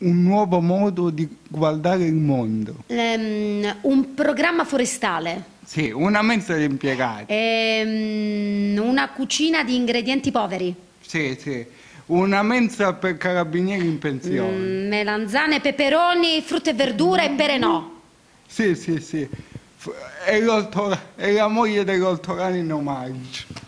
un nuovo modo di guardare il mondo. Um, un programma forestale. Sì, una mensa di impiegati. Um, una cucina di ingredienti poveri. Sì, sì. Una mensa per carabinieri in pensione. Mm, melanzane, peperoni, frutta e verdura e pere no. Sì, sì, sì. E, e la moglie dell'Oltorani in omaggio.